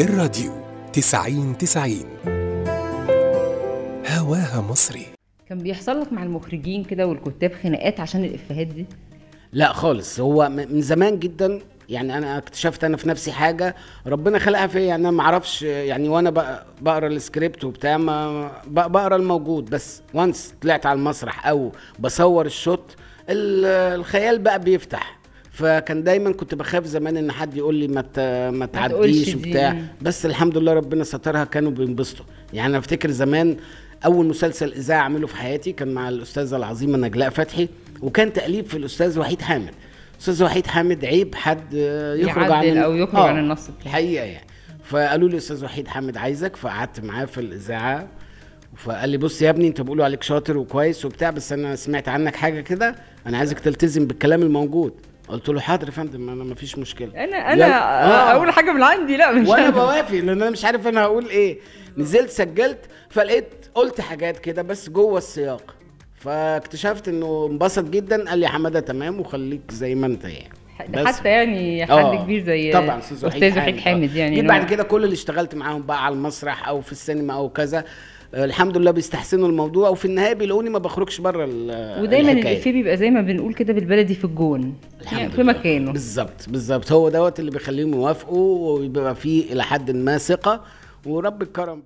الراديو تسعين تسعين هواها مصري كان بيحصل لك مع المخرجين كده والكتاب خناقات عشان الإفيهات دي؟ لا خالص هو من زمان جدا يعني انا اكتشفت انا في نفسي حاجه ربنا خلقها فيا يعني انا ما اعرفش يعني وانا بقرا السكريبت وبتاع ما بقرا الموجود بس وانس طلعت على المسرح او بصور الشوت الخيال بقى بيفتح فكان دايما كنت بخاف زمان ان حد يقول لي ما ما تعديش وبتاع بس الحمد لله ربنا سترها كانوا بينبسطوا يعني انا افتكر زمان اول مسلسل اذاعه اعمله في حياتي كان مع الاستاذه العظيمه نجلاء فتحي وكان تاليف في الاستاذ وحيد حامد استاذ وحيد حامد عيب حد يخرج عن او يخرج آه، عن النص الحقيقه يعني فقالوا لي استاذ وحيد حامد عايزك فقعدت معاه في الاذاعه فقال لي بص يا ابني انت بيقولوا عليك شاطر وكويس وبتاع بس انا سمعت عنك حاجه كده انا عايزك تلتزم بالكلام الموجود قلت له حاضر يا فندم انا ما فيش مشكله انا انا آه. اقول حاجه من عندي لا مش وانا بوافي لان انا مش عارف انا هقول ايه نزلت سجلت فلقيت قلت حاجات كده بس جوه السياق فاكتشفت انه انبسط جدا قال لي حماده تمام وخليك زي ما انت يعني بس حتى يعني حد آه. كبير زي طبعا استاذ وحيد حامد, حامد يعني جيت بعد كده كل اللي اشتغلت معاهم بقى على المسرح او في السينما او كذا الحمد لله بيستحسنوا الموضوع وفي النهايه بيلاقوني ما بخرجش بره ودايما الافيه بيبقى زي ما بنقول كده بالبلدي في الجون يعني في مكانه بالظبط بالظبط هو دوت اللي بيخليهم يوافقوا وبيبقى فيه الى حد ما ثقه ورب الكرم